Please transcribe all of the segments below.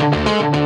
Thank you.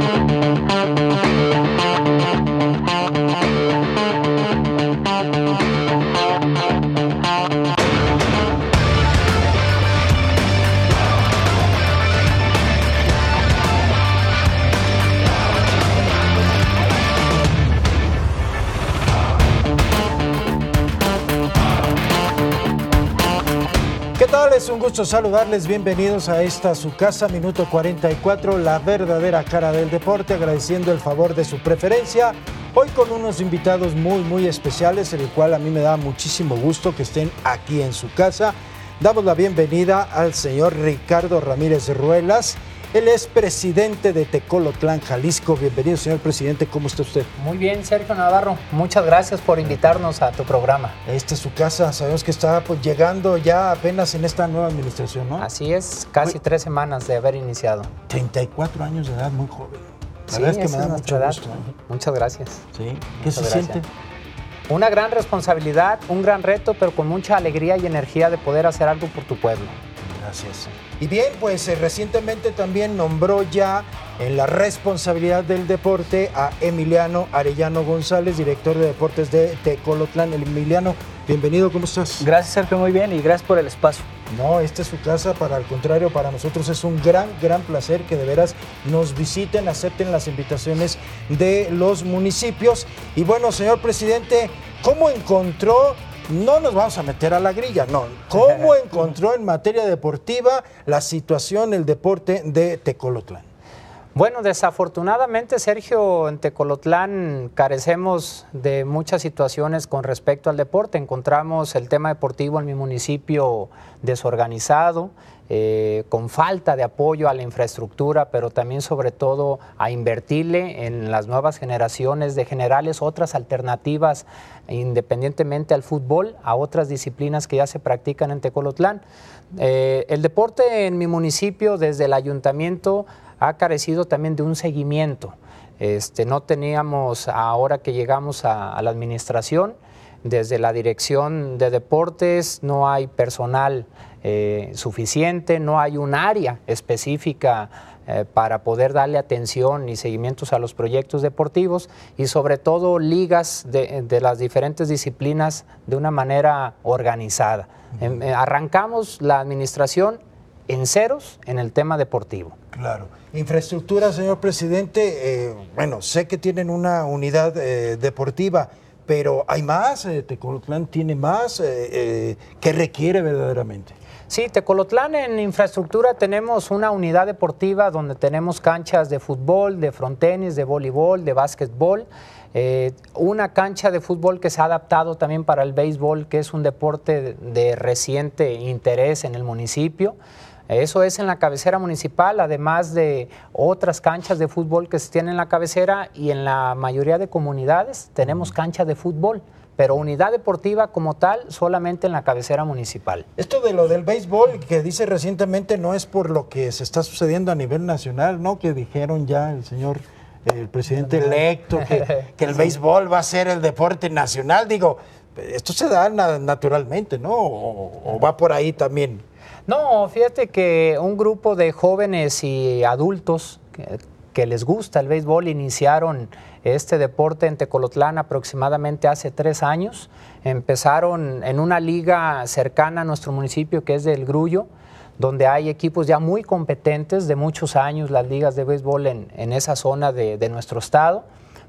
saludarles, bienvenidos a esta su casa, minuto 44, la verdadera cara del deporte, agradeciendo el favor de su preferencia. Hoy con unos invitados muy, muy especiales, el cual a mí me da muchísimo gusto que estén aquí en su casa. Damos la bienvenida al señor Ricardo Ramírez Ruelas, él es presidente de Tecolotlán, Jalisco. Bienvenido, señor presidente. ¿Cómo está usted? Muy bien, Sergio Navarro. Muchas gracias por invitarnos a tu programa. Esta es su casa. Sabemos que está pues, llegando ya apenas en esta nueva administración, ¿no? Así es, casi tres semanas de haber iniciado. 34 años de edad, muy joven. verdad es que me da edad. ¿eh? Muchas gracias. Sí. ¿Qué se siente? Una gran responsabilidad, un gran reto, pero con mucha alegría y energía de poder hacer algo por tu pueblo. Gracias. Y bien, pues eh, recientemente también nombró ya en la responsabilidad del deporte a Emiliano Arellano González, director de deportes de Tecolotlán. Emiliano, bienvenido, ¿cómo estás? Gracias, Sergio, muy bien y gracias por el espacio. No, esta es su casa, para el contrario, para nosotros es un gran, gran placer que de veras nos visiten, acepten las invitaciones de los municipios. Y bueno, señor presidente, ¿cómo encontró no nos vamos a meter a la grilla, no. ¿Cómo encontró en materia deportiva la situación el deporte de Tecolotlán? Bueno, desafortunadamente, Sergio, en Tecolotlán carecemos de muchas situaciones con respecto al deporte. Encontramos el tema deportivo en mi municipio desorganizado, eh, con falta de apoyo a la infraestructura, pero también sobre todo a invertirle en las nuevas generaciones de generales otras alternativas independientemente al fútbol, a otras disciplinas que ya se practican en Tecolotlán. Eh, el deporte en mi municipio, desde el ayuntamiento, ha carecido también de un seguimiento. Este, no teníamos, ahora que llegamos a, la administración, desde la dirección de deportes no hay personal eh, suficiente, no hay un área específica eh, para poder darle atención y seguimientos a los proyectos deportivos y sobre todo ligas de, las diferentes disciplinas de una manera organizada. Em, eh, arrancamos la administración en ceros en el tema deportivo. Claro. Infraestructura, señor presidente, eh, bueno, sé que tienen una unidad eh, deportiva, pero hay más, eh, Tecolotlán tiene más, que requiere verdaderamente? Sí, Tecolotlán en infraestructura tenemos una unidad deportiva donde tenemos canchas de fútbol, de frontenis, de voleibol, de básquetbol. una cancha de fútbol que se ha adaptado también para el béisbol, que es un deporte de reciente interés en el municipio. Eso es en la cabecera municipal, además de otras canchas de fútbol que se tienen en la cabecera y en la mayoría de comunidades tenemos cancha de fútbol pero unidad deportiva como tal solamente en la cabecera municipal. Esto de lo del béisbol que dice recientemente no es por lo que se está sucediendo a nivel nacional, ¿no? Que dijeron ya el señor eh, el presidente electo que, el béisbol va a ser el deporte nacional, digo, esto se da naturalmente, ¿no? o va por ahí también. No, fíjate que un grupo de jóvenes y adultos que, les gusta el béisbol iniciaron este deporte en Tecolotlán aproximadamente hace tres años. Empezaron en una liga cercana a nuestro municipio que es del Grullo, donde hay equipos ya muy competentes de muchos años, las ligas de béisbol en, esa zona de nuestro estado.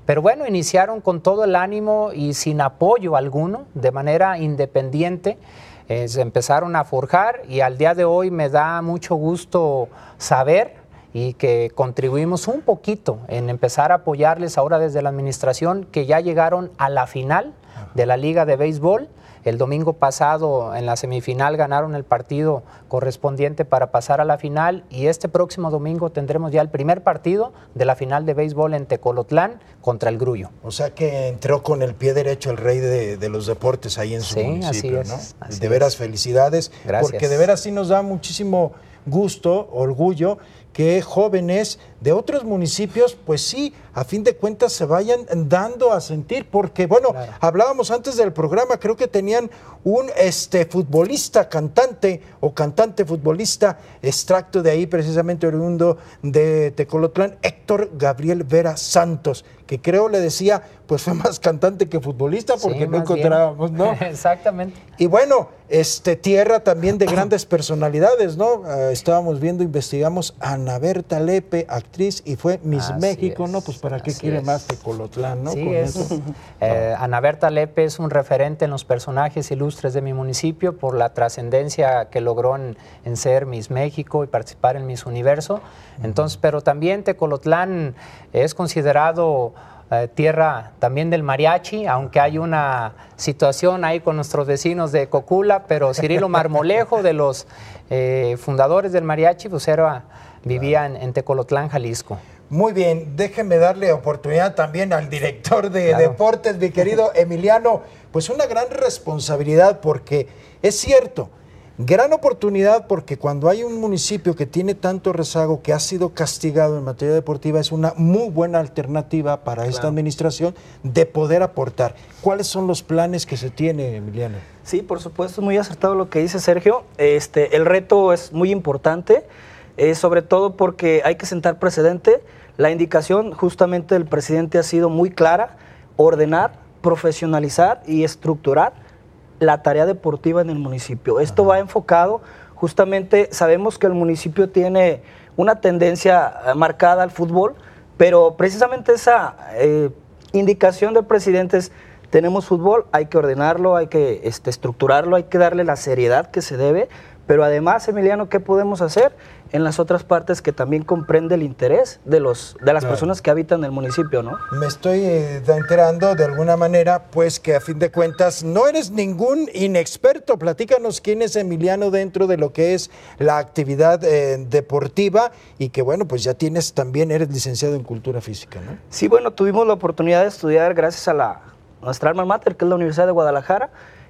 Pero bueno, iniciaron con todo el ánimo y sin apoyo alguno, de manera independiente se empezaron a forjar y al día de hoy me da mucho gusto saber y que contribuimos un poquito en empezar a apoyarles ahora desde la administración que ya llegaron a la final de la Liga de Béisbol el domingo pasado en la semifinal ganaron el partido correspondiente para pasar a la final y este próximo domingo tendremos ya el primer partido de la final de béisbol en Tecolotlán contra el Grullo. O sea que entró con el pie derecho el rey de, los deportes ahí en su municipio, de veras felicidades, porque de veras sí nos da muchísimo gusto, orgullo que jóvenes de otros municipios, pues sí, a fin de cuentas se vayan dando a sentir, porque bueno, hablábamos antes del programa, creo que tenían un este, futbolista, cantante o cantante futbolista, extracto de ahí precisamente oriundo de Tecolotlán, Héctor Gabriel Vera Santos, que creo le decía, pues fue más cantante que futbolista, porque no encontrábamos, ¿no? Exactamente. Y bueno, este, tierra también de grandes personalidades, ¿no? Ah, estábamos viendo, investigamos a Ana Berta Lepe, actriz, y fue Miss México, ¿no? Pues para qué quiere más Tecolotlán, ¿no? Sí, Eso. Eh, Ana Berta Lepe es un referente en los personajes ilustres de mi municipio por la trascendencia que logró en, ser Miss México y participar en Miss Universo. Entonces, pero también Tecolotlán es considerado eh, tierra también del mariachi, aunque hay una situación ahí con nuestros vecinos de Cocula, pero Cirilo Marmolejo, de los eh, fundadores del mariachi, pues era Vivía en, Tecolotlán, Jalisco. Muy bien, déjenme darle oportunidad también al director de deportes, mi querido Emiliano. Pues una gran responsabilidad porque es cierto, gran oportunidad porque cuando hay un municipio que tiene tanto rezago, que ha sido castigado en materia deportiva, es una muy buena alternativa para esta administración de poder aportar. ¿Cuáles son los planes que se tiene, Emiliano? Sí, por supuesto, muy acertado lo que dice Sergio. Este, el reto es muy importante. Eh, sobre todo porque hay que sentar precedente. La indicación justamente del presidente ha sido muy clara, ordenar, profesionalizar y estructurar la tarea deportiva en el municipio. Esto va enfocado justamente, sabemos que el municipio tiene una tendencia eh, marcada al fútbol, pero precisamente esa eh, indicación del presidente es, tenemos fútbol, hay que ordenarlo, hay que este, estructurarlo, hay que darle la seriedad que se debe, pero además, Emiliano, ¿qué podemos hacer en las otras partes que también comprende el interés de, los, de las personas que habitan el municipio, no? Me estoy eh, enterando de alguna manera, pues que a fin de cuentas no eres ningún inexperto. Platícanos quién es Emiliano dentro de lo que es la actividad eh, deportiva y que bueno, pues ya tienes también, eres licenciado en cultura física, Sí, bueno, tuvimos la oportunidad de estudiar gracias a la, nuestra alma mater, que es la Universidad de Guadalajara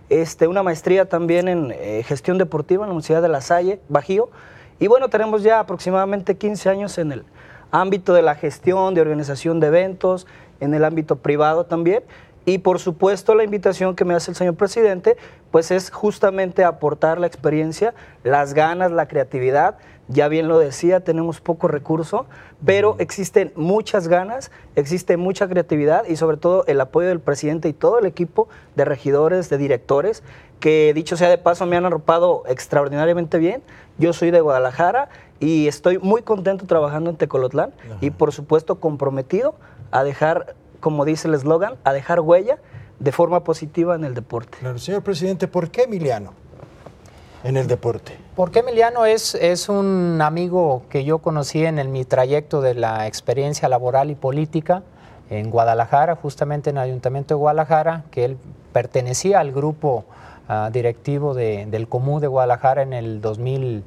este, una maestría también en eh, gestión deportiva en la Universidad de La Salle, Bajío. Y bueno, tenemos ya aproximadamente 15 años en el ámbito de la gestión, de organización de eventos, en el ámbito privado también. Y por supuesto la invitación que me hace el señor presidente, pues es justamente aportar la experiencia, las ganas, la creatividad ya bien lo decía, tenemos poco recurso, pero existen muchas ganas, existe mucha creatividad y sobre todo el apoyo del presidente y todo el equipo de regidores, de directores, que dicho sea de paso me han arropado extraordinariamente bien. Yo soy de Guadalajara y estoy muy contento trabajando en Tecolotlán y por supuesto comprometido a dejar, como dice el eslogan, a dejar huella de forma positiva en el deporte. Claro, señor presidente, ¿por qué Emiliano en el deporte? Porque Emiliano es, un amigo que yo conocí en mi trayecto de la experiencia laboral y política en Guadalajara, justamente en el Ayuntamiento de Guadalajara, que él pertenecía al grupo ah, directivo del Comú de Guadalajara en el 2012,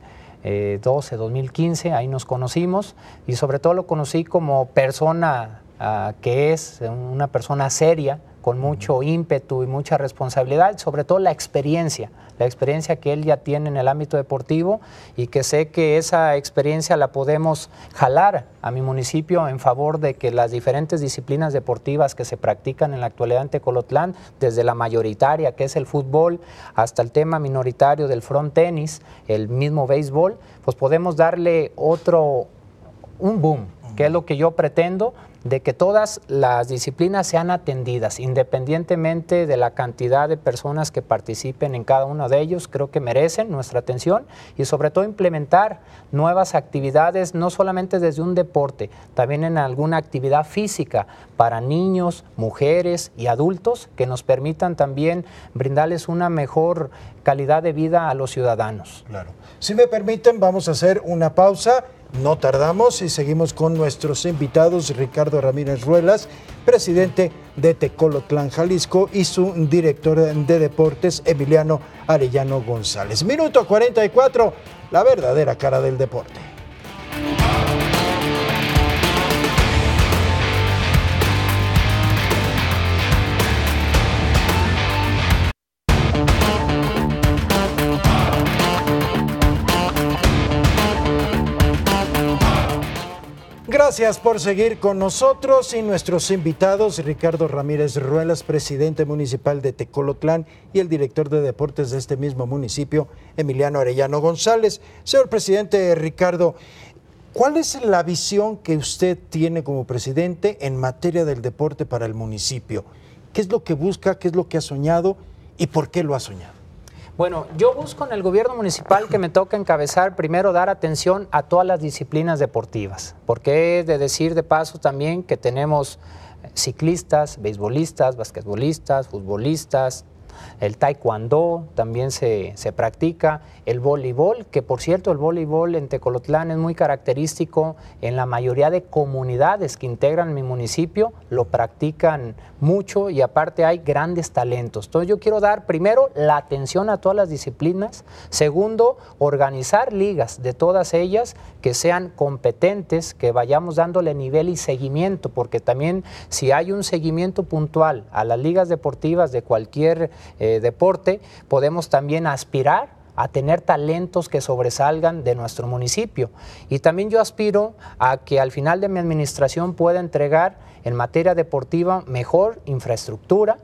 2015, eh, ahí nos conocimos y sobre todo lo conocí como persona ah, que es, una persona seria, con mucho ímpetu y mucha responsabilidad, sobre todo la experiencia, la experiencia que él ya tiene en el ámbito deportivo y que sé que esa experiencia la podemos jalar a mi municipio en favor de que las diferentes disciplinas deportivas que se practican en la actualidad en Tecolotlán, desde la mayoritaria que es el fútbol hasta el tema minoritario del front tenis, el mismo béisbol, pues podemos darle otro, un boom, que es lo que yo pretendo de que todas las disciplinas sean atendidas, independientemente de la cantidad de personas que participen en cada uno de ellos, creo que merecen nuestra atención y sobre todo implementar nuevas actividades, no solamente desde un deporte, también en alguna actividad física para niños, mujeres y adultos que nos permitan también brindarles una mejor calidad de vida a los ciudadanos. Claro. Si me permiten, vamos a hacer una pausa. No tardamos y seguimos con nuestros invitados, Ricardo Ramírez Ruelas, presidente de Tecolotlán, Jalisco, y su director de deportes, Emiliano Arellano González. Minuto 44, la verdadera cara del deporte. Gracias por seguir con nosotros y nuestros invitados, Ricardo Ramírez Ruelas, presidente municipal de Tecolotlán, y el director de deportes de este mismo municipio, Emiliano Arellano González. Señor presidente Ricardo, ¿cuál es la visión que usted tiene como presidente en materia del deporte para el municipio? ¿Qué es lo que busca? ¿Qué es lo que ha soñado? ¿Y por qué lo ha soñado? Bueno, yo busco en el gobierno municipal que me toca encabezar, primero dar atención a todas las disciplinas deportivas, porque es de decir de paso también que tenemos eh, ciclistas, beisbolistas, basquetbolistas, futbolistas, el taekwondo también se, practica, el voleibol, que por cierto el voleibol en Tecolotlán es muy característico, en la mayoría de comunidades que integran mi municipio lo practican mucho y aparte hay grandes talentos. Entonces yo quiero dar primero la atención a todas las disciplinas, segundo, organizar ligas de todas ellas que sean competentes, que vayamos dándole nivel y seguimiento, porque también si hay un seguimiento puntual a las ligas deportivas de cualquier eh, deporte, podemos también aspirar a tener talentos que sobresalgan de nuestro municipio. Y también yo aspiro a que al final de mi administración pueda entregar en materia deportiva mejor infraestructura,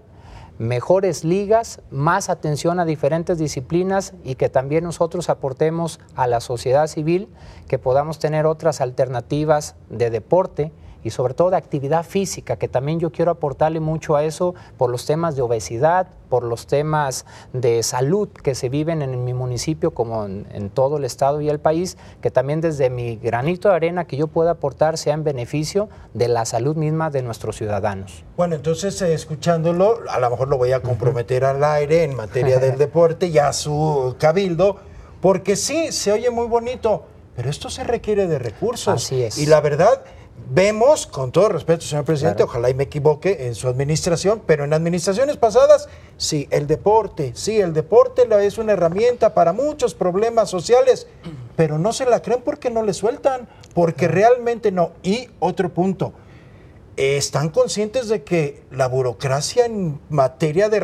mejores ligas, más atención a diferentes disciplinas y que también nosotros aportemos a la sociedad civil que podamos tener otras alternativas de deporte y sobre todo de actividad física, que también yo quiero aportarle mucho a eso por los temas de obesidad, por los temas de salud que se viven en mi municipio como en, todo el estado y el país, que también desde mi granito de arena que yo pueda aportar sea en beneficio de la salud misma de nuestros ciudadanos. Bueno, entonces eh, escuchándolo, a lo mejor lo voy a comprometer al aire en materia del deporte y a su cabildo, porque sí, se oye muy bonito, pero esto se requiere de recursos. Así es. Y la verdad Vemos, con todo respeto, señor presidente, ojalá y me equivoque en su administración, pero en administraciones pasadas, sí, el deporte, sí, el deporte es una herramienta para muchos problemas sociales, pero no se la creen porque no le sueltan, porque realmente no. Y otro punto, ¿están conscientes de que la burocracia en materia de,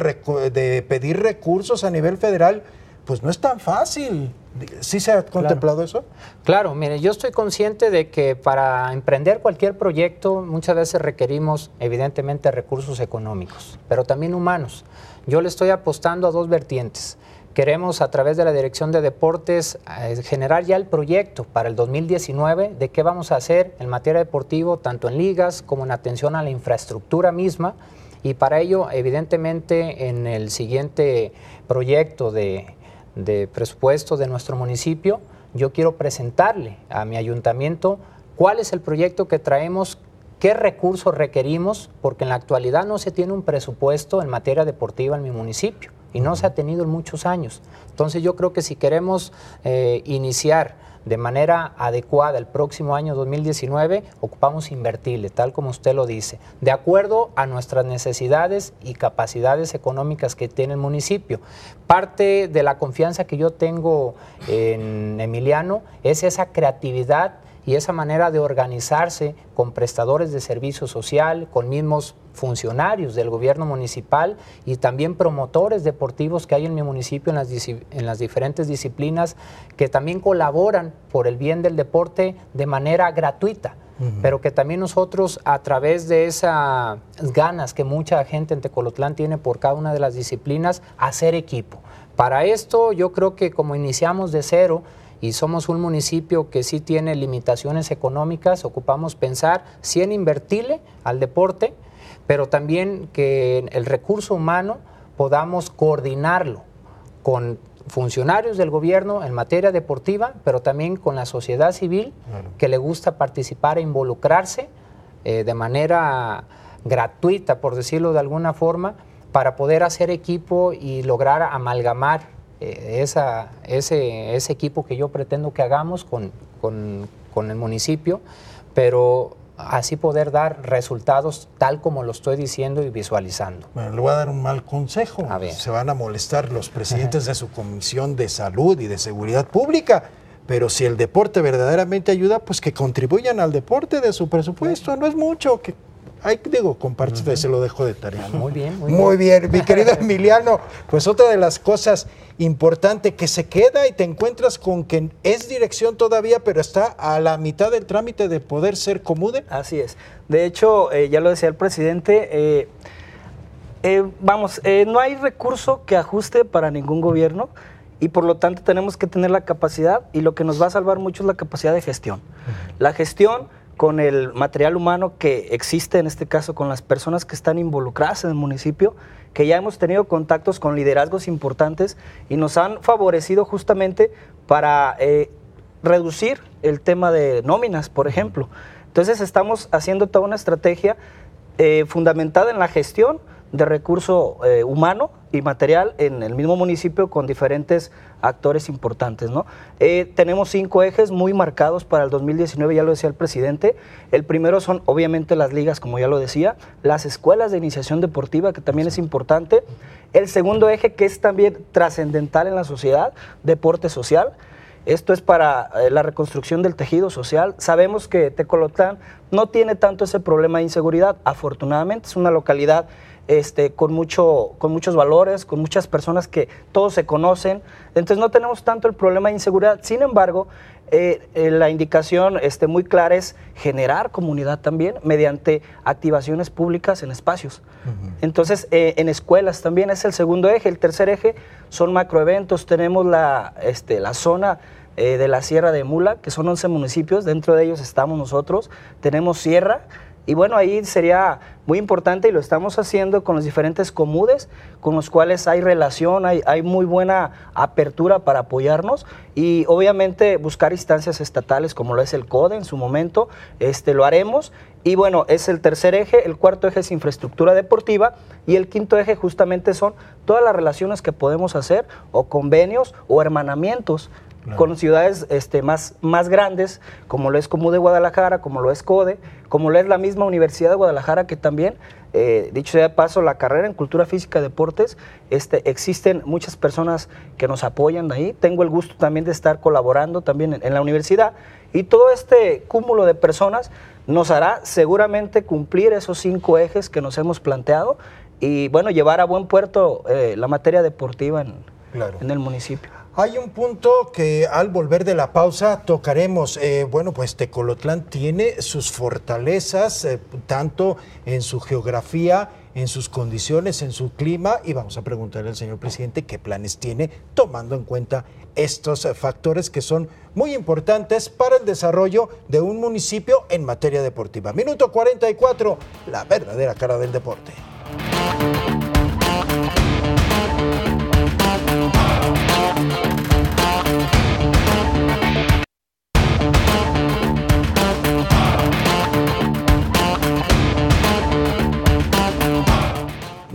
de pedir recursos a nivel federal, pues no es tan fácil? ¿Sí se ha contemplado eso? Claro, mire, yo estoy consciente de que para emprender cualquier proyecto muchas veces requerimos evidentemente recursos económicos, pero también humanos. Yo le estoy apostando a dos vertientes. Queremos a través de la Dirección de Deportes eh, generar ya el proyecto para el 2019 de qué vamos a hacer en materia deportiva, tanto en ligas como en atención a la infraestructura misma. Y para ello, evidentemente, en el siguiente proyecto de de presupuesto de nuestro municipio, yo quiero presentarle a mi ayuntamiento cuál es el proyecto que traemos, qué recursos requerimos, porque en la actualidad no se tiene un presupuesto en materia deportiva en mi municipio y no se ha tenido en muchos años. Entonces yo creo que si queremos eh, iniciar de manera adecuada el próximo año 2019, ocupamos invertirle, tal como usted lo dice, de acuerdo a nuestras necesidades y capacidades económicas que tiene el municipio. Parte de la confianza que yo tengo en Emiliano es esa creatividad y esa manera de organizarse con prestadores de servicio social, con mismos funcionarios del gobierno municipal y también promotores deportivos que hay en mi municipio en las, diferentes disciplinas que también colaboran por el bien del deporte de manera gratuita, pero que también nosotros a través de esas ganas que mucha gente en Tecolotlán tiene por cada una de las disciplinas, hacer equipo. Para esto yo creo que como iniciamos de cero, y somos un municipio que sí tiene limitaciones económicas, ocupamos pensar si en invertirle al deporte, pero también que el recurso humano podamos coordinarlo con funcionarios del gobierno en materia deportiva, pero también con la sociedad civil que le gusta participar e involucrarse eh, de manera gratuita, por decirlo de alguna forma, para poder hacer equipo y lograr amalgamar eh, ese, equipo que yo pretendo que hagamos con, con el municipio, pero así poder dar resultados tal como lo estoy diciendo y visualizando. Bueno, le voy a dar un mal consejo. A Se van a molestar los presidentes de su comisión de salud y de seguridad pública. Pero si el deporte verdaderamente ayuda, pues que contribuyan al deporte de su presupuesto. No es mucho, que digo, compartir, se lo dejo de tarea. Muy bien, muy, muy bien. Mi querido Emiliano, pues otra de las cosas importantes que se queda y te encuentras con que es dirección todavía, pero está a la mitad del trámite de poder ser comude. Así es. De hecho, eh, ya lo decía el presidente, eh, eh, vamos, no hay recurso que ajuste para ningún gobierno y por lo tanto tenemos que tener la capacidad y lo que nos va a salvar mucho es la capacidad de gestión. La gestión con el material humano que existe en este caso, con las personas que están involucradas en el municipio, que ya hemos tenido contactos con liderazgos importantes y nos han favorecido justamente para eh, reducir el tema de nóminas, por ejemplo. Entonces estamos haciendo toda una estrategia eh, fundamentada en la gestión, de recurso eh, humano y material en el mismo municipio con diferentes actores importantes. ¿no? Eh, tenemos cinco ejes muy marcados para el 2019, ya lo decía el presidente. El primero son obviamente las ligas, como ya lo decía, las escuelas de iniciación deportiva, que también es importante. El segundo eje, que es también trascendental en la sociedad, deporte social. Esto es para eh, la reconstrucción del tejido social. Sabemos que Tecolotlán no tiene tanto ese problema de inseguridad, afortunadamente es una localidad este, con, mucho, con muchos valores, con muchas personas que todos se conocen. Entonces no tenemos tanto el problema de inseguridad. Sin embargo, eh, eh, la indicación este, muy clara es generar comunidad también mediante activaciones públicas en espacios. Entonces, eh, en escuelas también es el segundo eje. El tercer eje son macroeventos. Tenemos la, este, la zona de la Sierra de Mula, que son 11 municipios, dentro de ellos estamos nosotros. Tenemos Sierra y bueno, ahí sería muy importante y lo estamos haciendo con los diferentes comudes con los cuales hay relación, hay, muy buena apertura para apoyarnos y obviamente buscar instancias estatales como lo es el CODE en su momento, este, lo haremos. Y bueno, es el tercer eje, el cuarto eje es infraestructura deportiva y el quinto eje justamente son todas las relaciones que podemos hacer o convenios o hermanamientos con ciudades este, más, más grandes, como lo es Comú de Guadalajara, como lo es CODE, como lo es la misma Universidad de Guadalajara, que también, eh, dicho sea de paso, la carrera en Cultura Física y Deportes, este, existen muchas personas que nos apoyan ahí. Tengo el gusto también de estar colaborando también en, la universidad. Y todo este cúmulo de personas nos hará seguramente cumplir esos cinco ejes que nos hemos planteado y bueno, llevar a buen puerto eh, la materia deportiva en el municipio. Hay un punto que al volver de la pausa tocaremos. Eh, bueno, pues Tecolotlán tiene sus fortalezas, eh, tanto en su geografía, en sus condiciones, en su clima, y vamos a preguntarle al señor presidente qué planes tiene tomando en cuenta estos factores que son muy importantes para el desarrollo de un municipio en materia deportiva. Minuto 44, la verdadera cara del deporte.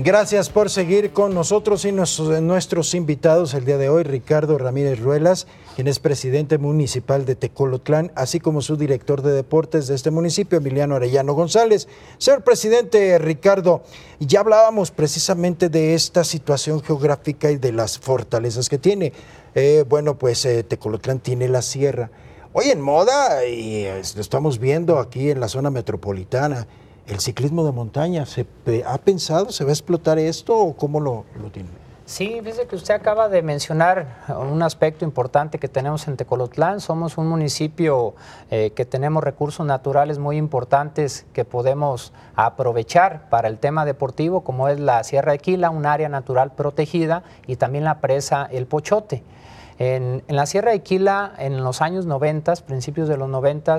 Gracias por seguir con nosotros y nuestros, invitados el día de hoy, Ricardo Ramírez Ruelas, quien es presidente municipal de Tecolotlán, así como su director de deportes de este municipio, Emiliano Arellano González. Señor presidente Ricardo, ya hablábamos precisamente de esta situación geográfica y de las fortalezas que tiene. Eh, bueno, pues eh, Tecolotlán tiene la sierra. Hoy en moda, y lo estamos viendo aquí en la zona metropolitana, el ciclismo de montaña. ¿Se ha pensado, se va a explotar esto o cómo lo, lo tiene? Sí, fíjese que usted acaba de mencionar eh, un aspecto importante que tenemos en Tecolotlán. Somos un municipio eh, que tenemos recursos naturales muy importantes que podemos aprovechar para el tema deportivo, como es la Sierra de Quila, un área natural protegida, y también la presa El Pochote. En, la Sierra de Quila, en los años 90, principios de los 90,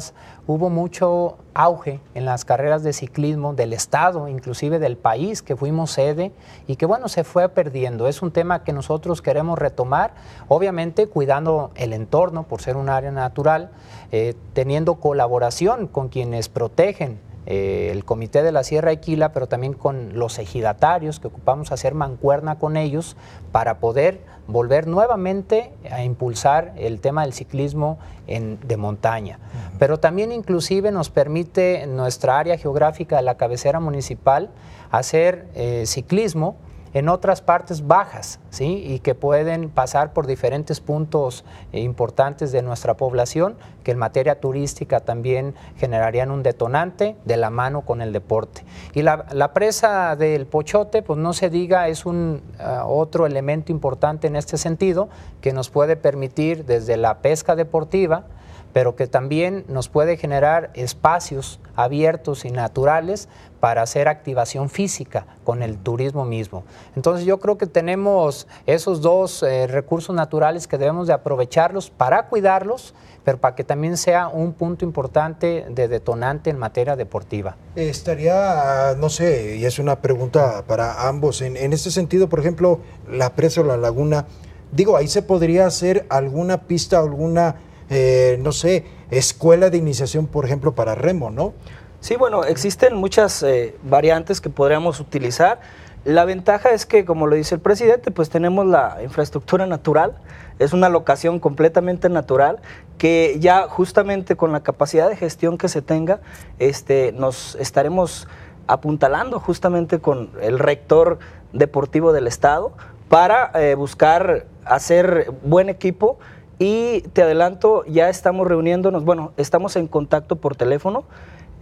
hubo mucho auge en las carreras de ciclismo del Estado, inclusive del país, que fuimos sede y que bueno, se fue perdiendo. Es un tema que nosotros queremos retomar, obviamente cuidando el entorno por ser un área natural, eh, teniendo colaboración con quienes protegen eh, el Comité de la Sierra Equila, pero también con los ejidatarios que ocupamos hacer mancuerna con ellos para poder volver nuevamente a impulsar el tema del ciclismo de montaña. Pero también inclusive nos permite en nuestra área geográfica la cabecera municipal hacer eh, ciclismo en otras partes bajas, ¿sí? Y que pueden pasar por diferentes puntos importantes de nuestra población, que en materia turística también generarían un detonante de la mano con el deporte. Y la, presa del Pochote, pues no se diga, es un ah, otro elemento importante en este sentido, que nos puede permitir desde la pesca deportiva, pero que también nos puede generar espacios abiertos y naturales para hacer activación física con el turismo mismo. Entonces yo creo que tenemos esos dos eh, recursos naturales que debemos de aprovecharlos para cuidarlos, pero para que también sea un punto importante de detonante en materia deportiva. Estaría, no sé, y es una pregunta para ambos, en, este sentido, por ejemplo, la presa o la laguna, digo, ahí se podría hacer alguna pista, alguna, eh, no sé, escuela de iniciación, por ejemplo, para remo, ¿no? Sí, bueno, existen muchas eh, variantes que podríamos utilizar. La ventaja es que, como lo dice el presidente, pues tenemos la infraestructura natural, es una locación completamente natural que ya justamente con la capacidad de gestión que se tenga, este, nos estaremos apuntalando justamente con el rector deportivo del estado para eh, buscar hacer buen equipo y te adelanto, ya estamos reuniéndonos, bueno, estamos en contacto por teléfono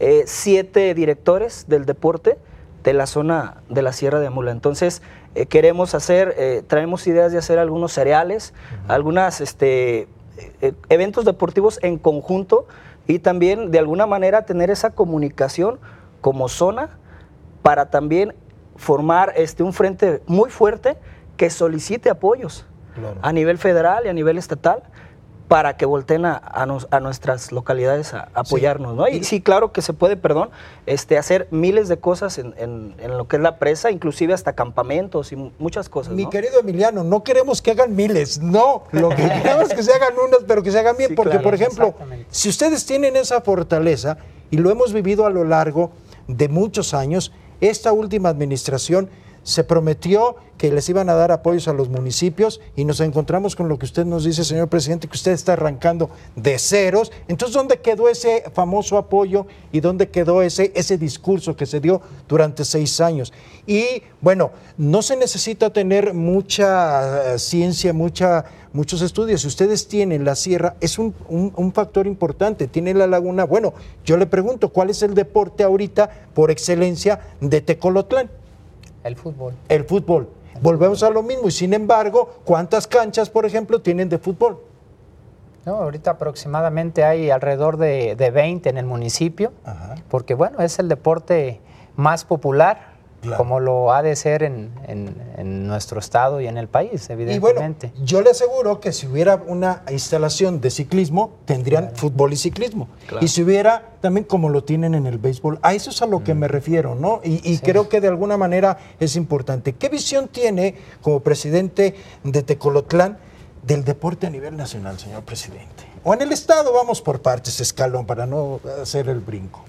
eh, siete directores del deporte de la zona de la Sierra de Amula. Entonces, eh, queremos hacer, eh, traemos ideas de hacer algunos cereales, algunos este, eventos deportivos en conjunto y también de alguna manera tener esa comunicación como zona para también formar este, un frente muy fuerte que solicite apoyos a nivel federal y a nivel estatal para que volten a, nuestras localidades a, apoyarnos, ¿no? Y sí, claro que se puede, perdón, este, hacer miles de cosas en, lo que es la presa, inclusive hasta campamentos y muchas cosas. Mi querido Emiliano, no queremos que hagan miles, no, lo que queremos es que se hagan unas, pero que se hagan bien, porque por ejemplo, si ustedes tienen esa fortaleza, y lo hemos vivido a lo largo de muchos años, esta última administración se prometió que les iban a dar apoyos a los municipios y nos encontramos con lo que usted nos dice, señor presidente, que usted está arrancando de ceros. Entonces, ¿dónde quedó ese famoso apoyo y dónde quedó ese, ese discurso que se dio durante seis años? Y bueno, no se necesita tener mucha eh, ciencia, mucha, muchos estudios. ustedes tienen la sierra, es un, factor importante. tienen la laguna. Bueno, yo le pregunto, ¿cuál es el deporte ahorita por excelencia de Tecolotlán? El fútbol. El fútbol. Volvemos a lo mismo. Y sin embargo, ¿cuántas canchas, por ejemplo, tienen de fútbol? No, ahorita aproximadamente hay alrededor de, de 20 en el municipio, porque bueno, es el deporte más popular, como lo ha de ser en, en, nuestro estado y en el país, evidentemente. yo le aseguro que si hubiera una instalación de ciclismo, tendrían fútbol y ciclismo. Y si hubiera también como lo tienen en el béisbol, a eso es a lo que mm. me refiero, ¿no? Y, creo que de alguna manera es importante. ¿Qué visión tiene como presidente de Tecolotlán del deporte a nivel nacional, señor presidente? O en el Estado, vamos por partes, escalón, para no hacer el brinco.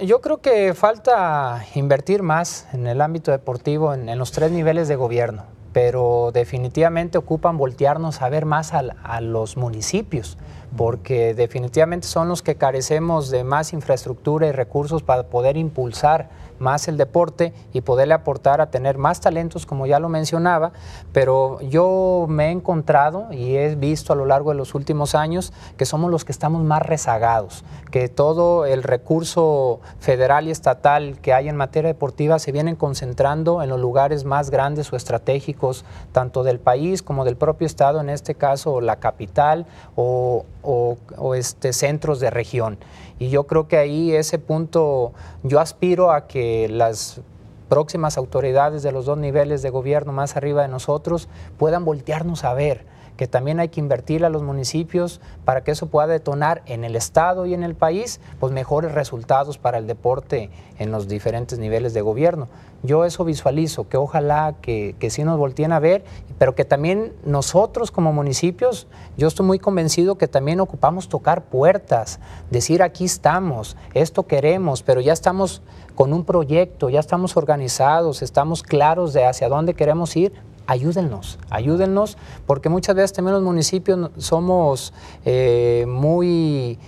Yo, creo que falta invertir más en el ámbito deportivo, en, los tres niveles de gobierno, pero definitivamente ocupan voltearnos a ver más a los municipios porque definitivamente son los que carecemos de más infraestructura y recursos para poder impulsar más el deporte y poderle aportar a tener más talentos, como ya lo mencionaba, pero yo me he encontrado y he visto a lo largo de los últimos años que somos los que estamos más rezagados, que todo el recurso federal y estatal que hay en materia deportiva se vienen concentrando en los lugares más grandes o estratégicos, tanto del país como del propio Estado, en este caso la capital o o, este, centros de región. Y yo creo que ahí ese punto, yo aspiro a que las próximas autoridades de los dos niveles de gobierno más arriba de nosotros puedan voltearnos a ver que también hay que invertir a los municipios para que eso pueda detonar en el Estado y en el país pues mejores resultados para el deporte en los diferentes niveles de gobierno yo eso visualizo, que ojalá que, que sí nos volteen a ver, pero que también nosotros como municipios, yo estoy muy convencido que también ocupamos tocar puertas, decir aquí estamos, esto queremos, pero ya estamos con un proyecto, ya estamos organizados, estamos claros de hacia dónde queremos ir, ayúdennos, ayúdennos, porque muchas veces también los municipios somos eh, muy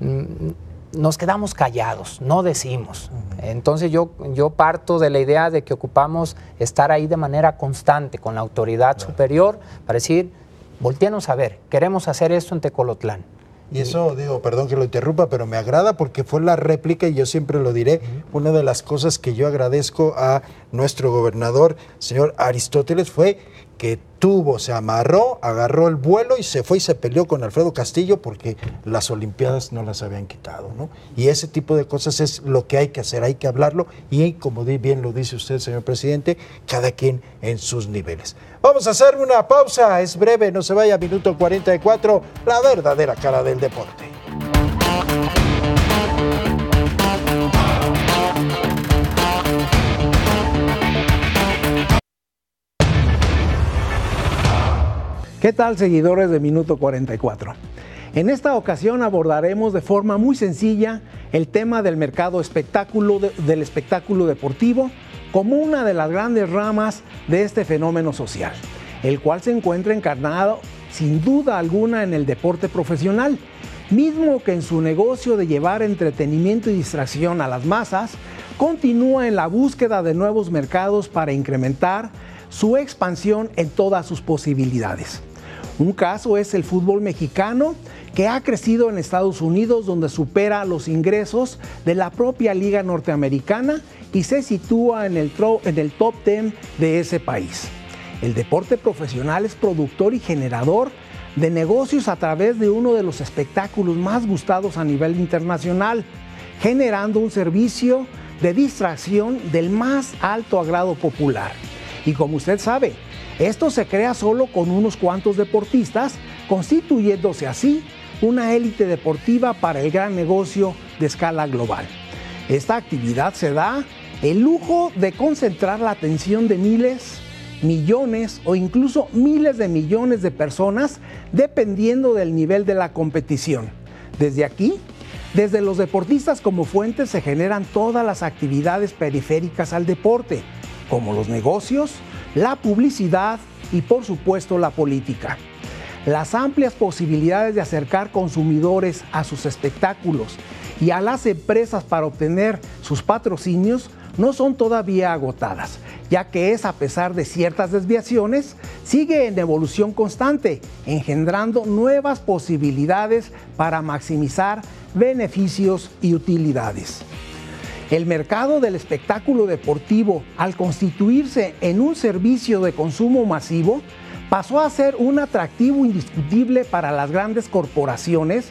mm, nos quedamos callados, no decimos. Entonces yo, yo parto de la idea de que ocupamos estar ahí de manera constante con la autoridad superior para decir, volteanos a ver, queremos hacer esto en Tecolotlán. Y eso, digo, perdón que lo interrumpa, pero me agrada porque fue la réplica, y yo siempre lo diré, una de las cosas que yo agradezco a nuestro gobernador, señor Aristóteles, fue que tuvo, se amarró, agarró el vuelo y se fue y se peleó con Alfredo Castillo porque las Olimpiadas no las habían quitado, ¿no? Y ese tipo de cosas es lo que hay que hacer, hay que hablarlo y como bien lo dice usted, señor presidente, cada quien en sus niveles. Vamos a hacer una pausa, es breve, no se vaya, minuto 44, la verdadera cara del deporte. ¿Qué tal seguidores de Minuto 44? En esta ocasión abordaremos de forma muy sencilla el tema del mercado espectáculo del espectáculo deportivo como una de las grandes ramas de este fenómeno social, el cual se encuentra encarnado sin duda alguna en el deporte profesional, mismo que en su negocio de llevar entretenimiento y distracción a las masas, continúa en la búsqueda de nuevos mercados para incrementar su expansión en todas sus posibilidades. Un caso es el fútbol mexicano, que ha crecido en Estados Unidos, donde supera los ingresos de la propia liga norteamericana y se sitúa en el, top 10 de ese país. El deporte profesional es productor y generador de negocios a través de uno de los espectáculos más gustados a nivel internacional, generando un servicio de distracción del más alto agrado popular. Y como usted sabe, esto se crea solo con unos cuantos deportistas, constituyéndose así una élite deportiva para el gran negocio de escala global. Esta actividad se da el lujo de concentrar la atención de miles, millones o incluso miles de millones de personas dependiendo del nivel de la competición. Desde aquí, desde los deportistas como fuentes se generan todas las actividades periféricas al deporte, como los negocios, la publicidad y por supuesto la política. Las amplias posibilidades de acercar consumidores a sus espectáculos y a las empresas para obtener sus patrocinios no son todavía agotadas, ya que es a pesar de ciertas desviaciones, sigue en evolución constante, engendrando nuevas posibilidades para maximizar beneficios y utilidades. El mercado del espectáculo deportivo, al constituirse en un servicio de consumo masivo, pasó a ser un atractivo indiscutible para las grandes corporaciones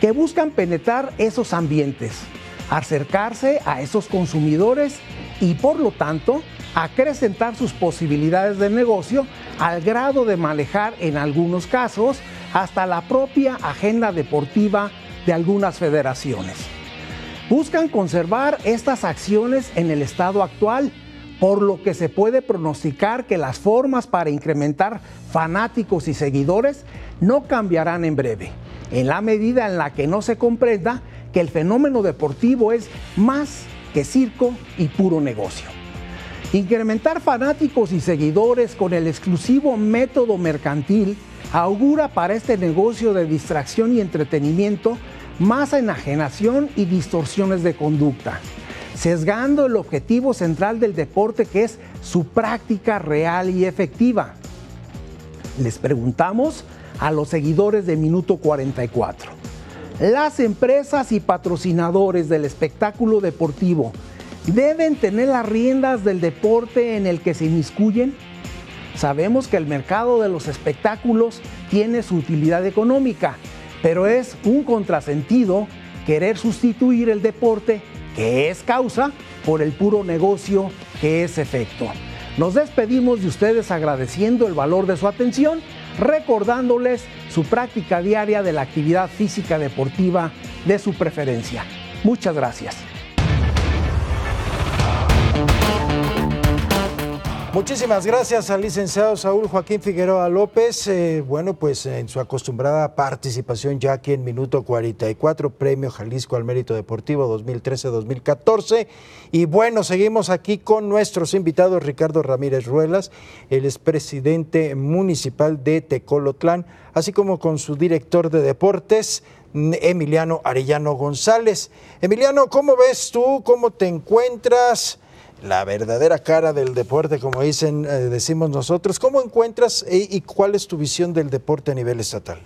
que buscan penetrar esos ambientes, acercarse a esos consumidores y por lo tanto acrecentar sus posibilidades de negocio al grado de manejar en algunos casos hasta la propia agenda deportiva de algunas federaciones buscan conservar estas acciones en el estado actual, por lo que se puede pronosticar que las formas para incrementar fanáticos y seguidores no cambiarán en breve, en la medida en la que no se comprenda que el fenómeno deportivo es más que circo y puro negocio. Incrementar fanáticos y seguidores con el exclusivo método mercantil augura para este negocio de distracción y entretenimiento más enajenación y distorsiones de conducta, sesgando el objetivo central del deporte que es su práctica real y efectiva. Les preguntamos a los seguidores de Minuto 44. Las empresas y patrocinadores del espectáculo deportivo deben tener las riendas del deporte en el que se inmiscuyen. Sabemos que el mercado de los espectáculos tiene su utilidad económica, pero es un contrasentido querer sustituir el deporte, que es causa, por el puro negocio, que es efecto. Nos despedimos de ustedes agradeciendo el valor de su atención, recordándoles su práctica diaria de la actividad física deportiva de su preferencia. Muchas gracias. Muchísimas gracias al licenciado Saúl Joaquín Figueroa López. Eh, bueno, pues eh, en su acostumbrada participación ya aquí en Minuto 44, Premio Jalisco al Mérito Deportivo 2013-2014. Y bueno, seguimos aquí con nuestros invitados Ricardo Ramírez Ruelas, el expresidente municipal de Tecolotlán, así como con su director de deportes, Emiliano Arellano González. Emiliano, ¿cómo ves tú? ¿Cómo te encuentras? la verdadera cara del deporte, como dicen, eh, decimos nosotros. ¿Cómo encuentras y cuál es tu visión del deporte a nivel estatal?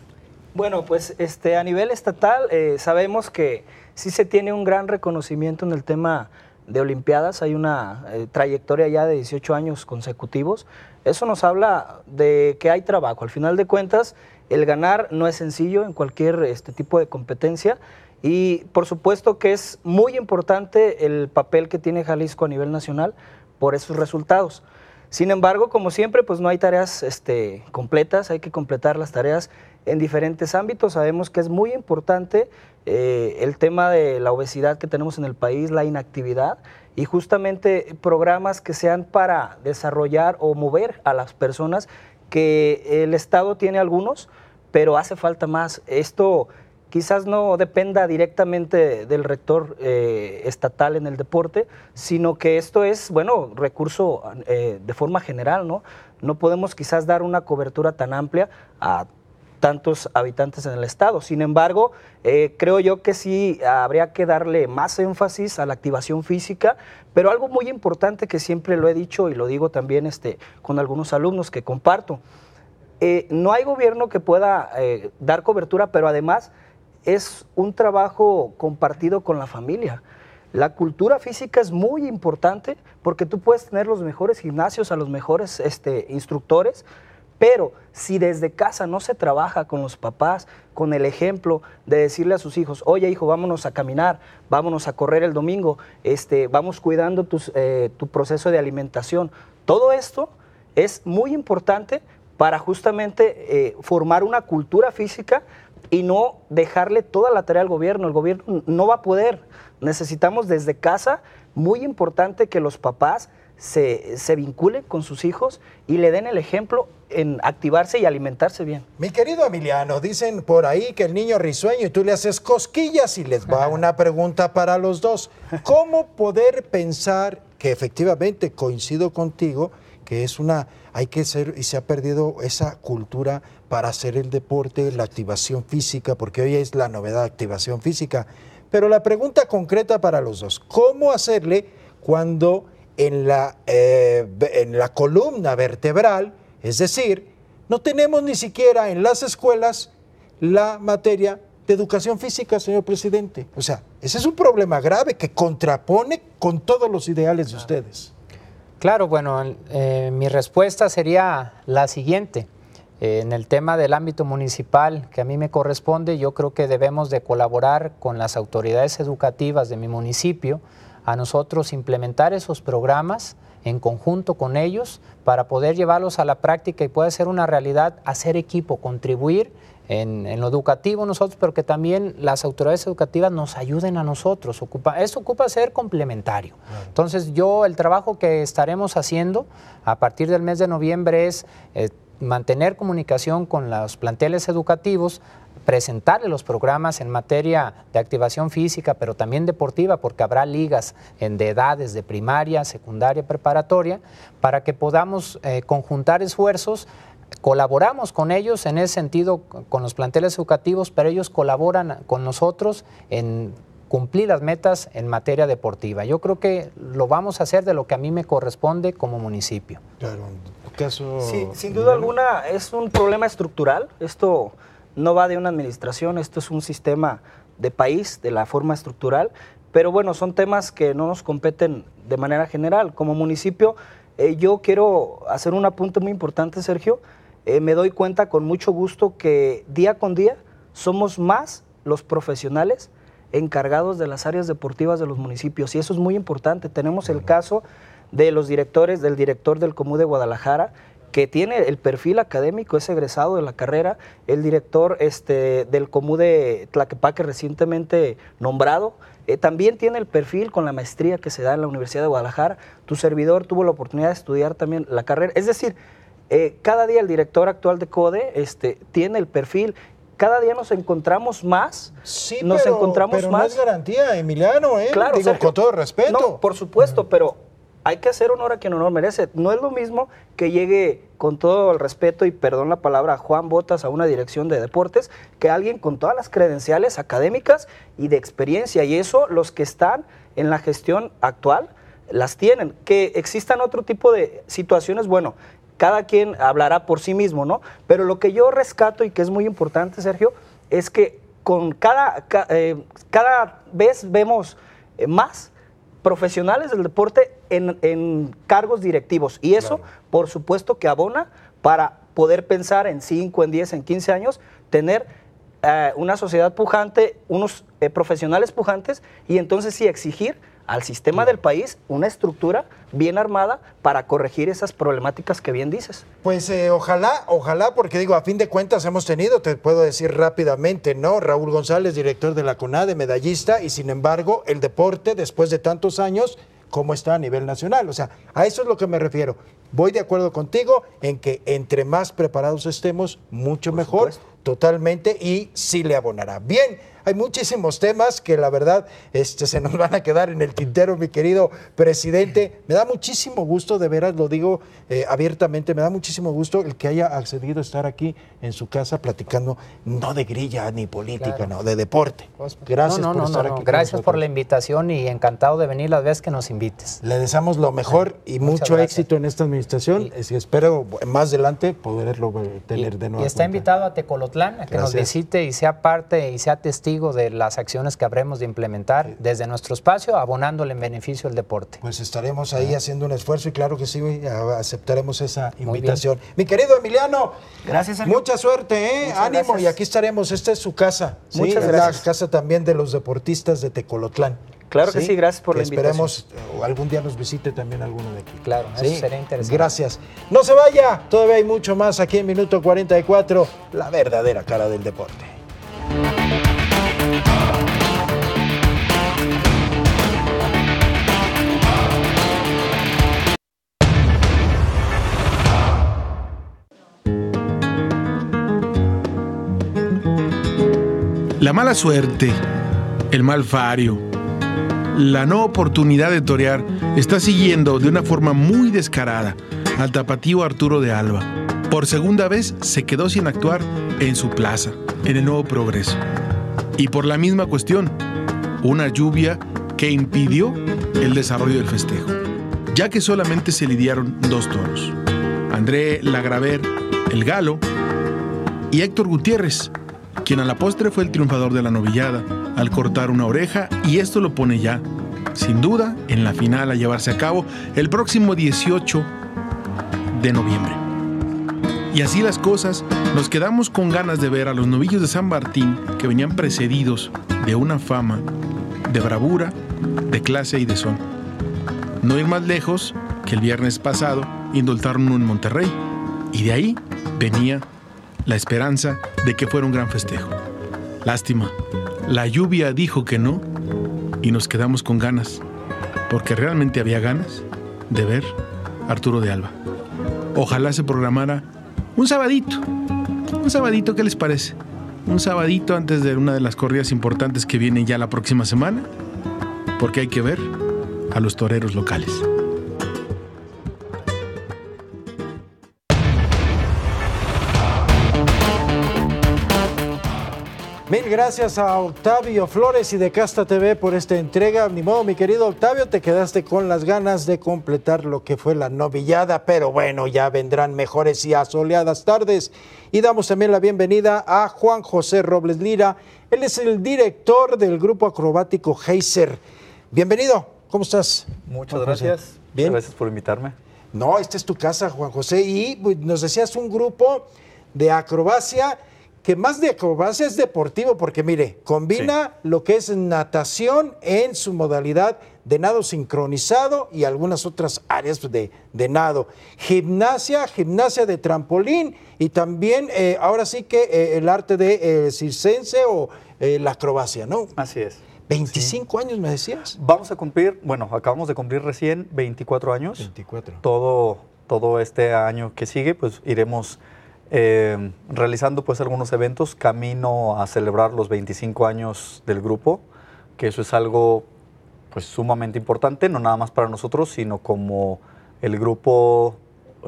Bueno, pues este, a nivel estatal eh, sabemos que sí se tiene un gran reconocimiento en el tema de Olimpiadas, hay una eh, trayectoria ya de 18 años consecutivos. Eso nos habla de que hay trabajo. Al final de cuentas, el ganar no es sencillo en cualquier este tipo de competencia, y por supuesto que es muy importante el papel que tiene Jalisco a nivel nacional por esos resultados. Sin embargo, como siempre, pues no hay tareas este, completas, hay que completar las tareas en diferentes ámbitos. Sabemos que es muy importante eh, el tema de la obesidad que tenemos en el país, la inactividad y justamente programas que sean para desarrollar o mover a las personas que el Estado tiene algunos, pero hace falta más. Esto quizás no dependa directamente del rector eh, estatal en el deporte, sino que esto es, bueno, recurso eh, de forma general, ¿no? No podemos quizás dar una cobertura tan amplia a tantos habitantes en el estado. Sin embargo, eh, creo yo que sí habría que darle más énfasis a la activación física, pero algo muy importante que siempre lo he dicho y lo digo también este, con algunos alumnos que comparto, no hay gobierno que pueda dar cobertura, pero además es un trabajo compartido con la familia. La cultura física es muy importante porque tú puedes tener los mejores gimnasios, a los mejores este, instructores, pero si desde casa no se trabaja con los papás, con el ejemplo de decirle a sus hijos, oye hijo, vámonos a caminar, vámonos a correr el domingo, este, vamos cuidando eh, tu proceso de alimentación. Todo esto es muy importante para justamente eh, formar una cultura física y no dejarle toda la tarea al gobierno. El gobierno no va a poder. Necesitamos desde casa, muy importante que los papás se, vinculen con sus hijos y le den el ejemplo en activarse y alimentarse bien. Mi querido Emiliano, dicen por ahí que el niño risueño y tú le haces cosquillas y les va una pregunta para los dos. ¿Cómo poder pensar que efectivamente coincido contigo, que es una, hay que ser, y se ha perdido esa cultura para hacer el deporte, la activación física, porque hoy es la novedad, activación física. Pero la pregunta concreta para los dos, ¿cómo hacerle cuando en la, eh, en la columna vertebral, es decir, no tenemos ni siquiera en las escuelas la materia de educación física, señor presidente? O sea, ese es un problema grave que contrapone con todos los ideales de ustedes. Claro, bueno, eh, mi respuesta sería la siguiente. Eh, en el tema del ámbito municipal que a mí me corresponde, yo creo que debemos de colaborar con las autoridades educativas de mi municipio a nosotros implementar esos programas en conjunto con ellos para poder llevarlos a la práctica y pueda ser una realidad hacer equipo, contribuir en, lo educativo nosotros, pero que también las autoridades educativas nos ayuden a nosotros. Ocupa, eso ocupa ser complementario. Entonces yo el trabajo que estaremos haciendo a partir del mes de noviembre es eh, mantener comunicación con los planteles educativos, presentarles los programas en materia de activación física, pero también deportiva, porque habrá ligas en, de edades de primaria, secundaria, preparatoria, para que podamos eh, conjuntar esfuerzos colaboramos con ellos en ese sentido, con los planteles educativos, pero ellos colaboran con nosotros en cumplir las metas en materia deportiva. Yo creo que lo vamos a hacer de lo que a mí me corresponde como municipio. Claro, Sí, sin duda alguna es un problema estructural. Esto no va de una administración, esto es un sistema de país, de la forma estructural. Pero bueno, son temas que no nos competen de manera general. Como municipio, eh, yo quiero hacer un apunte muy importante, Sergio. Eh, me doy cuenta con mucho gusto que día con día somos más los profesionales encargados de las áreas deportivas de los municipios y eso es muy importante. Tenemos el caso de los directores, del director del Comú de Guadalajara, que tiene el perfil académico, es egresado de la carrera, el director este, del Comú de Tlaquepaque recientemente nombrado, eh, también tiene el perfil con la maestría que se da en la Universidad de Guadalajara, tu servidor tuvo la oportunidad de estudiar también la carrera, es decir, eh, cada día el director actual de CODE este, tiene el perfil cada día nos encontramos más. Sí, nos pero, encontramos pero más. No es garantía, Emiliano, ¿eh? Claro, Digo, con todo respeto. por supuesto, pero hay que hacer honor a quien honor merece. No es lo mismo que llegue con todo el respeto y perdón la palabra Juan Botas a una dirección de deportes que alguien con todas las credenciales académicas y de experiencia. Y eso los que están en la gestión actual las tienen. Que existan otro tipo de situaciones, bueno, cada quien hablará por sí mismo, ¿no? Pero lo que yo rescato y que es muy importante, Sergio, es que con cada, eh, cada vez vemos eh, más profesionales del deporte en, cargos directivos. Y eso, por supuesto, que abona para poder pensar en 5, en 10, en 15 años, tener eh, una sociedad pujante, unos eh, profesionales pujantes y entonces sí exigir al sistema del país una estructura bien armada para corregir esas problemáticas que bien dices. Pues eh, ojalá, ojalá, porque digo, a fin de cuentas hemos tenido, te puedo decir rápidamente, ¿no? Raúl González, director de la CONADE, medallista, y sin embargo, el deporte, después de tantos años, cómo está a nivel nacional. O sea, a eso es lo que me refiero. Voy de acuerdo contigo en que entre más preparados estemos, mucho mejor, totalmente, y sí le abonará. Bien, hay muchísimos temas que la verdad este, se nos van a quedar en el tintero, mi querido presidente. Me da muchísimo gusto, de veras lo digo eh, abiertamente, me da muchísimo gusto el que haya accedido a estar aquí en su casa platicando, no de grilla ni política, no, de deporte. Pues, gracias por estar aquí. Gracias por la invitación y encantado de venir las veces que nos invites. Le deseamos lo mejor y mucho éxito en esta administración. Y, espero más adelante poderlo eh, tener de nuevo. Y está invitado a Tecolotlán a que nos visite y sea parte y sea testigo de las acciones que habremos de implementar desde nuestro espacio, abonándole en beneficio al deporte. Pues estaremos ahí haciendo un esfuerzo y claro que sí, aceptaremos esa invitación. Mi querido Emiliano, gracias. Mucha suerte, ¿eh? ánimo y aquí estaremos. Esta es su casa. Muchas gracias. la casa también de los deportistas de Tecolotlán. Claro que sí, gracias por la invitación. Esperemos eh, algún día nos visite también alguno de aquí. Claro, eso sería interesante. Gracias. No se vaya, todavía hay mucho más aquí en Minuto 44, la verdadera cara del deporte. La mala suerte, el mal fario, la no oportunidad de torear está siguiendo de una forma muy descarada al tapatío Arturo de Alba. Por segunda vez se quedó sin actuar en su plaza, en el Nuevo Progreso. Y por la misma cuestión, una lluvia que impidió el desarrollo del festejo, ya que solamente se lidiaron dos toros. André Lagraver, el galo, y Héctor Gutiérrez, quien a la postre fue el triunfador de la novillada, al cortar una oreja y esto lo pone ya, sin duda, en la final a llevarse a cabo el próximo 18 de noviembre. Y así las cosas, nos quedamos con ganas de ver a los novillos de San Martín que venían precedidos de una fama, de bravura, de clase y de son. No ir más lejos que el viernes pasado indultaron uno en Monterrey y de ahí venía la esperanza de que fuera un gran festejo. Lástima, la lluvia dijo que no y nos quedamos con ganas, porque realmente había ganas de ver a Arturo de Alba. Ojalá se programara un sabadito, un sabadito, ¿qué les parece? Un sabadito antes de una de las corridas importantes que viene ya la próxima semana, porque hay que ver a los toreros locales. Mil gracias a Octavio Flores y de Casta TV por esta entrega. Ni modo, mi querido Octavio, te quedaste con las ganas de completar lo que fue la novillada, pero bueno, ya vendrán mejores y asoleadas tardes. Y damos también la bienvenida a Juan José Robles Lira. Él es el director del grupo acrobático Heiser. Bienvenido, ¿cómo estás? Muchas gracias. Bien. Gracias por invitarme. No, esta es tu casa, Juan José. Y pues, nos decías un grupo de acrobacia que más de acrobacia es deportivo, porque mire, combina lo que es natación en su modalidad de nado sincronizado y algunas otras áreas de, nado. Gimnasia, gimnasia de trampolín y también eh, ahora sí que eh, el arte de eh, circense o la acrobacia, ¿no? Así es. 25 años me decías. Vamos a cumplir, bueno, acabamos de cumplir recién 24 años. 24. Todo, todo este año que sigue, pues iremos eh, realizando pues algunos eventos camino a celebrar los 25 años del grupo, que eso es algo pues sumamente importante, no nada más para nosotros, sino como el grupo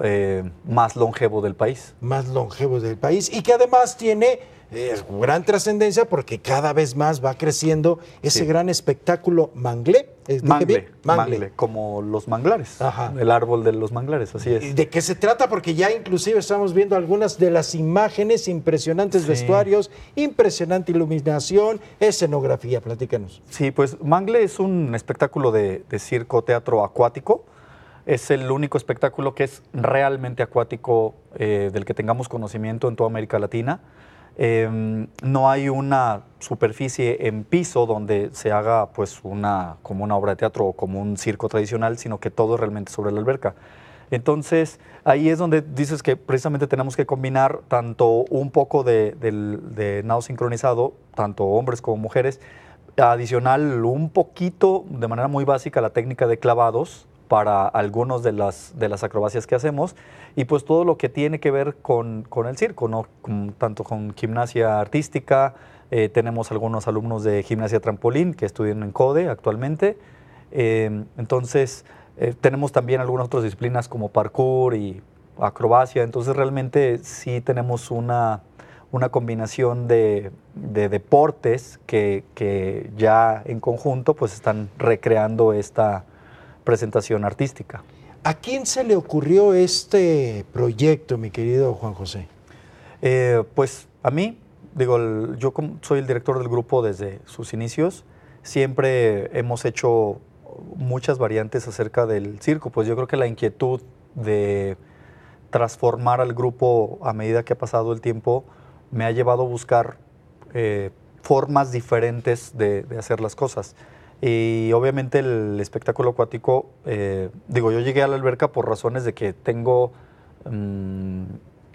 eh, más longevo del país. Más longevo del país y que además tiene es gran trascendencia porque cada vez más va creciendo ese gran espectáculo manglé. Eh, mangle, mangle, como los manglares, el árbol de los manglares, así es. ¿De qué se trata? Porque ya inclusive estamos viendo algunas de las imágenes, impresionantes vestuarios, impresionante iluminación, escenografía, platícanos. Sí, pues Mangle es un espectáculo de, circo, teatro acuático, es el único espectáculo que es realmente acuático eh, del que tengamos conocimiento en toda América Latina. Em, no hay una superficie en piso donde se haga pues una, como una obra de teatro o como un circo tradicional, sino que todo es realmente sobre la alberca. Entonces, ahí es donde dices que precisamente tenemos que combinar tanto un poco de, de nado sincronizado, tanto hombres como mujeres, adicional un poquito, de manera muy básica, la técnica de clavados, para algunos de las, de las acrobacias que hacemos y pues todo lo que tiene que ver con, el circo, ¿no? tanto con gimnasia artística, eh, tenemos algunos alumnos de gimnasia trampolín que estudian en CODE actualmente, em, entonces eh, tenemos también algunas otras disciplinas como parkour y acrobacia, entonces realmente sí tenemos una, una combinación de, deportes que, que, ya en conjunto pues están recreando esta, presentación artística. ¿A quién se le ocurrió este proyecto, mi querido Juan José? Eh, pues a mí, digo, yo soy el director del grupo desde sus inicios, siempre hemos hecho muchas variantes acerca del circo, pues yo creo que la inquietud de transformar al grupo a medida que ha pasado el tiempo me ha llevado a buscar eh, formas diferentes de hacer las cosas. Y obviamente el espectáculo acuático, eh, digo, yo llegué a la alberca por razones de que tengo, mm,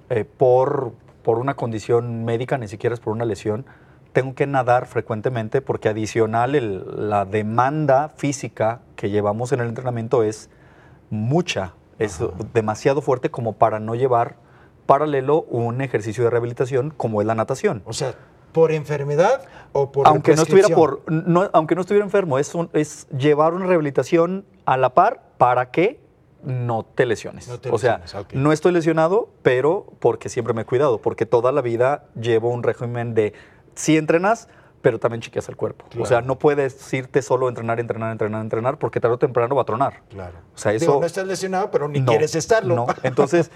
eh, por, por una condición médica, ni siquiera es por una lesión, tengo que nadar frecuentemente porque adicional la demanda física que llevamos en el entrenamiento es mucha, es demasiado fuerte como para no llevar paralelo un ejercicio de rehabilitación como es la natación. O sea, por enfermedad o por aunque no estuviera aunque no estuviera enfermo es es llevar una rehabilitación a la par para que no te lesiones. o sea, no estoy lesionado, pero porque siempre me he cuidado, porque toda la vida llevo un régimen de sí entrenas, pero también chequeas el cuerpo. O sea, no puedes irte solo a entrenar, entrenar, entrenar, entrenar, porque tarde o temprano va a tronar. Claro. O sea, eso. no estás lesionado, pero ni quieres estarlo. Entonces,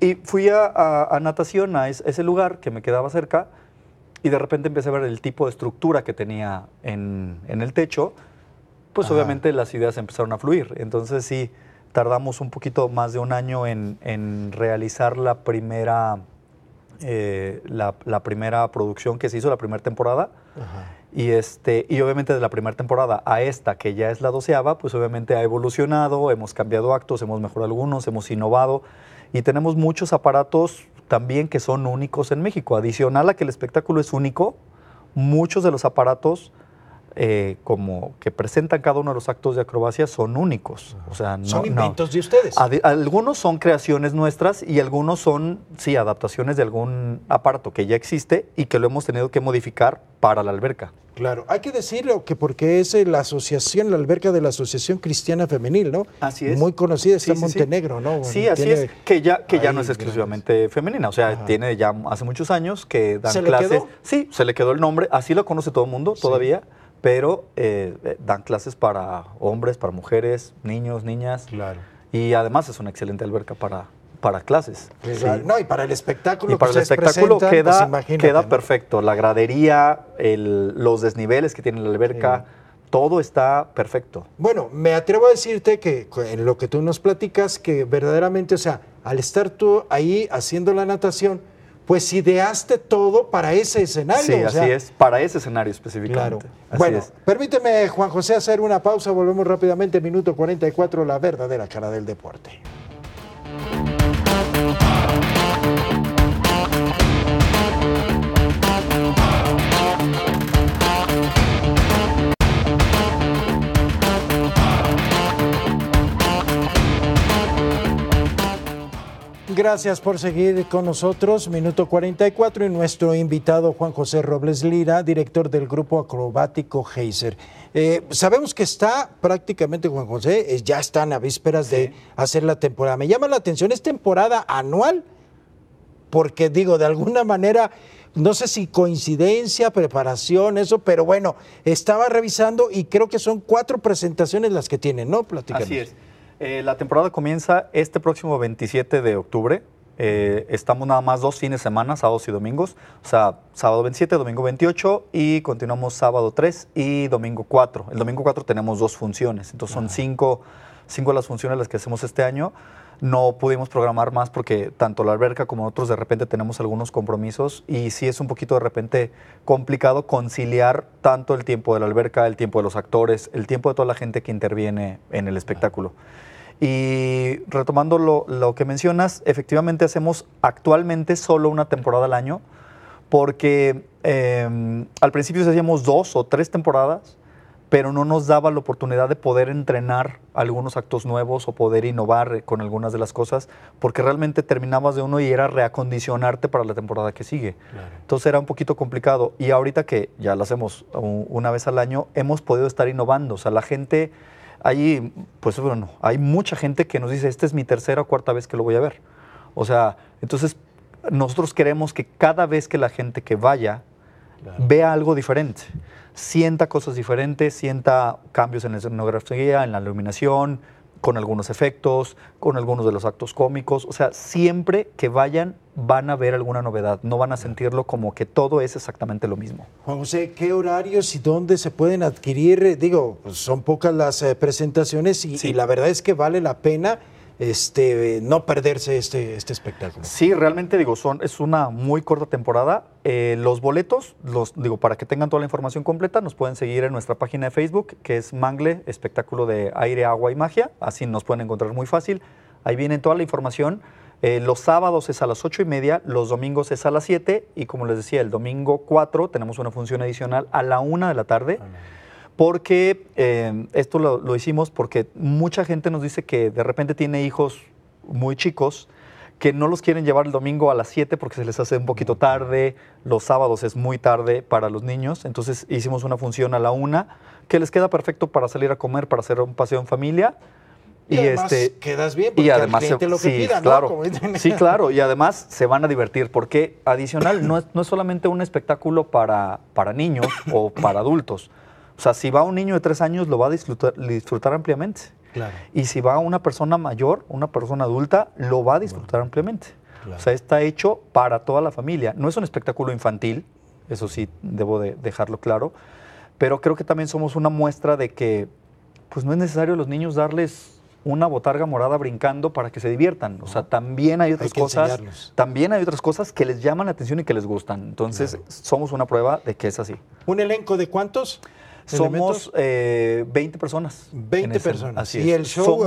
y fui a natación, a ese lugar que me quedaba cerca, y de repente empecé a ver el tipo de estructura que tenía en, en el techo, pues obviamente las ideas empezaron a fluir. Entonces sí, tardamos un poquito más de un año en, en realizar la primera, eh, la, primera producción que se hizo, la primera temporada. Y, este, y obviamente de la primera temporada a esta, que ya es la doceava, pues obviamente ha evolucionado, hemos cambiado actos, hemos mejorado algunos, hemos innovado y tenemos muchos aparatos también que son únicos en México. Adicional a que el espectáculo es único, muchos de los aparatos eh, como que presentan cada uno de los actos de acrobacia son únicos. O sea, son inventos de ustedes. algunos son creaciones nuestras y algunos son, sí, adaptaciones de algún aparato que ya existe y que lo hemos tenido que modificar para la alberca. Claro, hay que decirlo que porque es la asociación, la alberca de la Asociación Cristiana Femenil, ¿no? Así es. Muy conocida, está Montenegro, ¿no? Sí, así es, que ya, que ya no es exclusivamente femenina, o sea, tiene ya hace muchos años que dan clases. Sí, se le quedó el nombre, así lo conoce todo el mundo todavía pero eh, dan clases para hombres, para mujeres, niños, niñas. Claro. Y además es una excelente alberca para, clases. No, y para el espectáculo. Y para el espectáculo queda, pues queda perfecto. La gradería, los desniveles que tiene la alberca. Todo está perfecto. Bueno, me atrevo a decirte que en lo que tú nos platicas, que verdaderamente, o sea, al estar tú ahí haciendo la natación, pues ideaste todo para ese escenario. Sí, así es, para ese escenario específicamente. bueno, permíteme, Juan José, hacer una pausa. Volvemos rápidamente, minuto 44, la verdadera cara del deporte. gracias por seguir con nosotros. Minuto 44 y nuestro invitado Juan José Robles Lira, director del grupo acrobático Geiser. Eh, sabemos que está prácticamente Juan José, eh, ya están a vísperas de hacer la temporada. Me llama la atención, ¿es temporada anual? Porque digo, de alguna manera, no sé si coincidencia, preparación, eso, pero bueno, estaba revisando y creo que son cuatro presentaciones las que tienen, ¿no? Platícanos. Así es. Eh, la temporada comienza este próximo 27 de octubre. Eh, estamos nada más dos fines de semana, sábados y domingos. O sea, sábado 27, domingo 28 y continuamos sábado 3 y domingo 4. El domingo 4 tenemos dos funciones, entonces son cinco, las funciones las que hacemos este año. No pudimos programar más porque tanto la alberca como nosotros de repente tenemos algunos compromisos y sí es un poquito de repente complicado conciliar tanto el tiempo de la alberca, el tiempo de los actores, el tiempo de toda la gente que interviene en el espectáculo. Y retomando lo, lo, que mencionas, efectivamente hacemos actualmente solo una temporada al año, porque em, al principio hacíamos dos o tres temporadas, pero no nos daba la oportunidad de poder entrenar algunos actos nuevos o poder innovar con algunas de las cosas, porque realmente terminabas de uno y era reacondicionarte para la temporada que sigue. Entonces era un poquito complicado. Y ahorita que ya lo hacemos una vez al año, hemos podido estar innovando. O sea, la gente hay, pues bueno, hay mucha gente que nos dice, esta es mi tercera o cuarta vez que lo voy a ver. O sea, entonces nosotros queremos que cada vez que la gente que vaya vea algo diferente, sienta cosas diferentes, sienta cambios en la escenografía, en la iluminación, con algunos efectos, con algunos de los actos cómicos. O sea, siempre que vayan van a ver alguna novedad, no van a sentirlo como que todo es exactamente lo mismo. Juan José, ¿qué horarios y dónde se pueden adquirir? Digo, pues, son pocas las eh, presentaciones y, la verdad es que vale la pena este, eh, no perderse este, este espectáculo. Sí, realmente digo, son, es una muy corta temporada. Eh, los boletos, los digo, para que tengan toda la información completa, nos pueden seguir en nuestra página de Facebook, que es Mangle, espectáculo de aire, agua y magia. Así nos pueden encontrar muy fácil. Ahí viene toda la información. Eh, los sábados es a las ocho y media, los domingos es a las 7 y como les decía, el domingo 4 tenemos una función adicional a la una de la tarde. Ah, porque eh, esto lo, lo, hicimos porque mucha gente nos dice que de repente tiene hijos muy chicos que no los quieren llevar el domingo a las 7 porque se les hace un poquito tarde, los sábados es muy tarde para los niños, entonces hicimos una función a la 1 que les queda perfecto para salir a comer, para hacer un paseo en familia. Y, además este, quedas bien porque y además se, claro, sí, claro, y además se van a divertir porque adicional no es, no solamente un espectáculo para, para niños o para adultos. O sea, si va un niño de tres años lo va a disfrutar, disfrutar ampliamente. Y si va una persona mayor, una persona adulta, lo va a disfrutar ampliamente. O sea, está hecho para toda la familia. No es un espectáculo infantil, eso sí, debo de dejarlo claro, pero creo que también somos una muestra de que pues no es necesario a los niños darles una botarga morada brincando para que se diviertan. O sea, también hay otras cosas. También hay otras cosas que les llaman la atención y que les gustan. Entonces, somos una prueba de que es así. ¿Un elenco de cuántos? Somos eh, 20 personas. 20 personas. Así ¿Y el show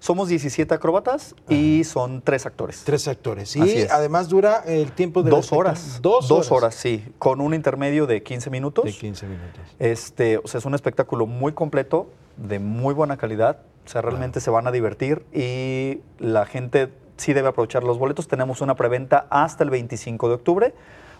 somos, 17 acróbatas y son tres actores. Tres actores. Y además dura el tiempo de... Dos horas. Dos, horas. sí. Con un intermedio de 15 minutos. De 15 minutos. Este, o sea, es un espectáculo muy completo, de muy buena calidad. O sea, realmente se van a divertir y la gente sí debe aprovechar los boletos. Tenemos una preventa hasta el 25 de octubre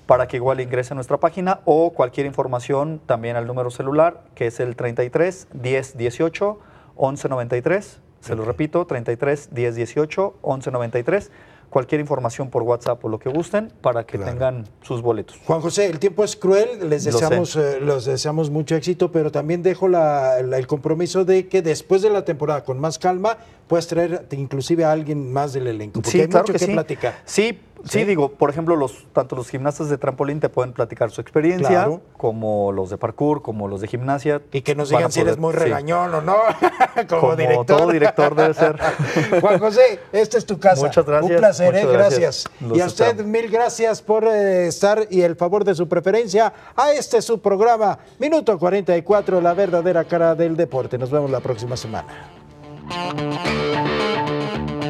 para que igual ingrese a nuestra página o cualquier información también al número celular que es el 33 10 18 11 93. Se lo repito, 33 10 18 11 93 cualquier información por WhatsApp o lo que gusten para que tengan sus boletos. Juan José, el tiempo es cruel, les deseamos, eh, deseamos mucho éxito, pero también dejo el compromiso de que después de la temporada, con más calma, puedes traer inclusive a alguien más del elenco, porque sí, hay mucho que, sí. platicar. Sí, sí, digo, por ejemplo, los, tanto los gimnastas de trampolín te pueden platicar su experiencia, como los de parkour, como los de gimnasia. Y que nos digan si eres muy regañón o no, como, director. todo director debe ser. Juan José, esta es tu casa. Muchas gracias. Un placer, eh, gracias. Y a usted mil gracias por eh, estar y el favor de su preferencia a este su programa, Minuto 44, la verdadera cara del deporte. Nos vemos la próxima semana. Thank you.